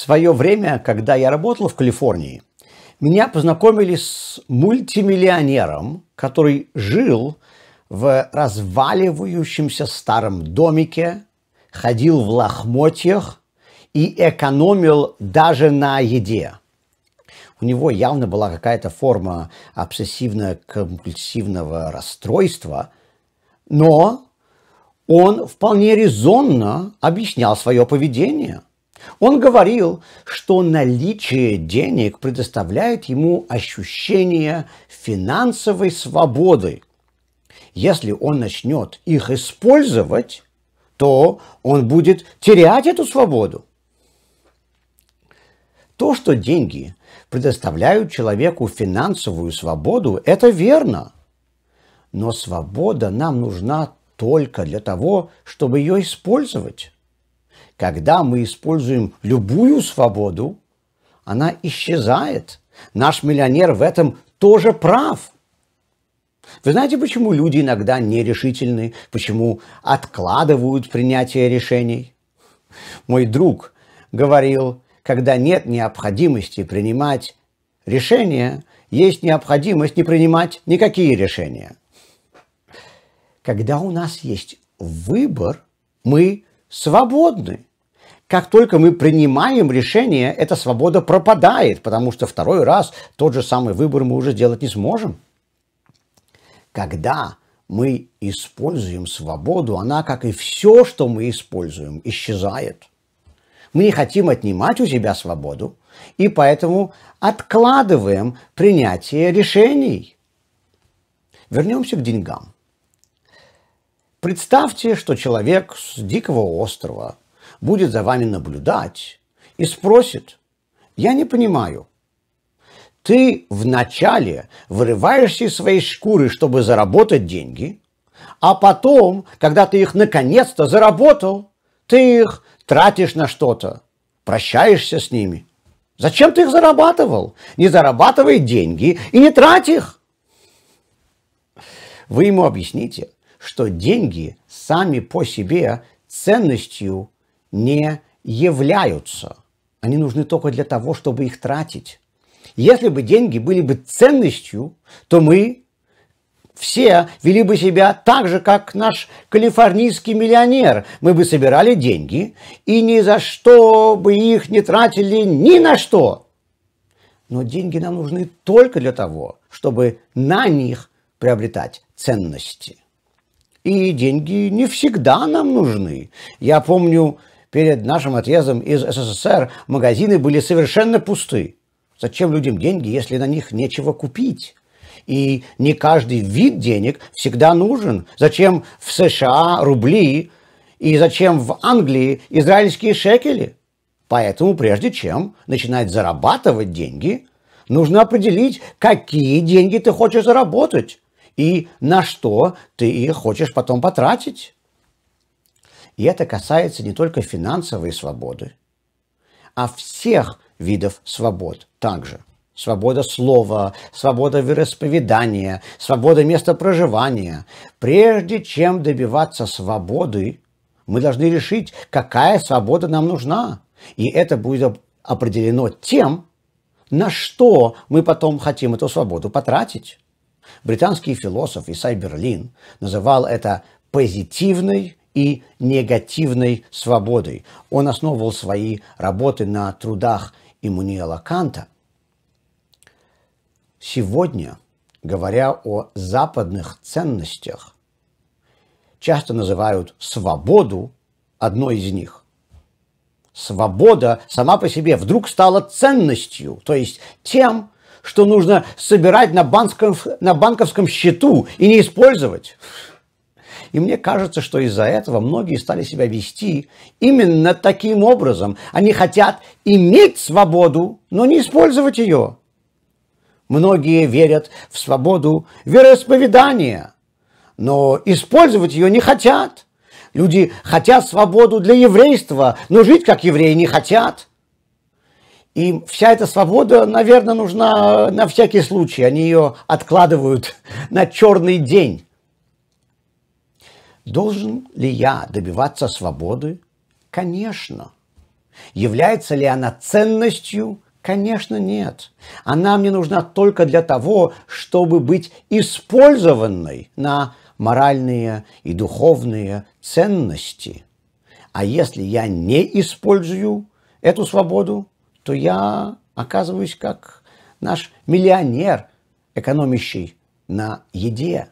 свое время, когда я работал в Калифорнии, меня познакомили с мультимиллионером, который жил в разваливающемся старом домике, ходил в лохмотьях и экономил даже на еде. У него явно была какая-то форма обсессивно-компульсивного расстройства, но он вполне резонно объяснял свое поведение – он говорил, что наличие денег предоставляет ему ощущение финансовой свободы. Если он начнет их использовать, то он будет терять эту свободу. То, что деньги предоставляют человеку финансовую свободу, это верно. Но свобода нам нужна только для того, чтобы ее использовать. Когда мы используем любую свободу, она исчезает. Наш миллионер в этом тоже прав. Вы знаете, почему люди иногда нерешительны, почему откладывают принятие решений? Мой друг говорил, когда нет необходимости принимать решения, есть необходимость не принимать никакие решения. Когда у нас есть выбор, мы свободны как только мы принимаем решение, эта свобода пропадает, потому что второй раз тот же самый выбор мы уже делать не сможем. Когда мы используем свободу, она, как и все, что мы используем, исчезает. Мы не хотим отнимать у себя свободу, и поэтому откладываем принятие решений. Вернемся к деньгам. Представьте, что человек с дикого острова – будет за вами наблюдать и спросит, я не понимаю, ты вначале вырываешься из своей шкуры, чтобы заработать деньги, а потом, когда ты их наконец-то заработал, ты их тратишь на что-то, прощаешься с ними. Зачем ты их зарабатывал? Не зарабатывай деньги и не трать их. Вы ему объясните, что деньги сами по себе ценностью не являются. Они нужны только для того, чтобы их тратить. Если бы деньги были бы ценностью, то мы все вели бы себя так же, как наш калифорнийский миллионер. Мы бы собирали деньги и ни за что бы их не тратили ни на что. Но деньги нам нужны только для того, чтобы на них приобретать ценности. И деньги не всегда нам нужны. Я помню, перед нашим отъездом из СССР магазины были совершенно пусты. Зачем людям деньги, если на них нечего купить? И не каждый вид денег всегда нужен. Зачем в США рубли и зачем в Англии израильские шекели? Поэтому прежде чем начинать зарабатывать деньги, нужно определить, какие деньги ты хочешь заработать и на что ты их хочешь потом потратить. И это касается не только финансовой свободы, а всех видов свобод также. Свобода слова, свобода вероисповедания, свобода места проживания. Прежде чем добиваться свободы, мы должны решить, какая свобода нам нужна. И это будет определено тем, на что мы потом хотим эту свободу потратить. Британский философ Исай Берлин называл это позитивной и негативной свободой. Он основывал свои работы на трудах Иммануэла Канта. Сегодня, говоря о западных ценностях, часто называют свободу одной из них. Свобода сама по себе вдруг стала ценностью, то есть тем, что нужно собирать на банковском, на банковском счету и не использовать. И мне кажется, что из-за этого многие стали себя вести именно таким образом. Они хотят иметь свободу, но не использовать ее. Многие верят в свободу вероисповедания, но использовать ее не хотят. Люди хотят свободу для еврейства, но жить как евреи не хотят. И вся эта свобода, наверное, нужна на всякий случай. Они ее откладывают на черный день. Должен ли я добиваться свободы? Конечно. Является ли она ценностью? Конечно, нет. Она мне нужна только для того, чтобы быть использованной на моральные и духовные ценности. А если я не использую эту свободу, то я оказываюсь как наш миллионер, экономящий на еде.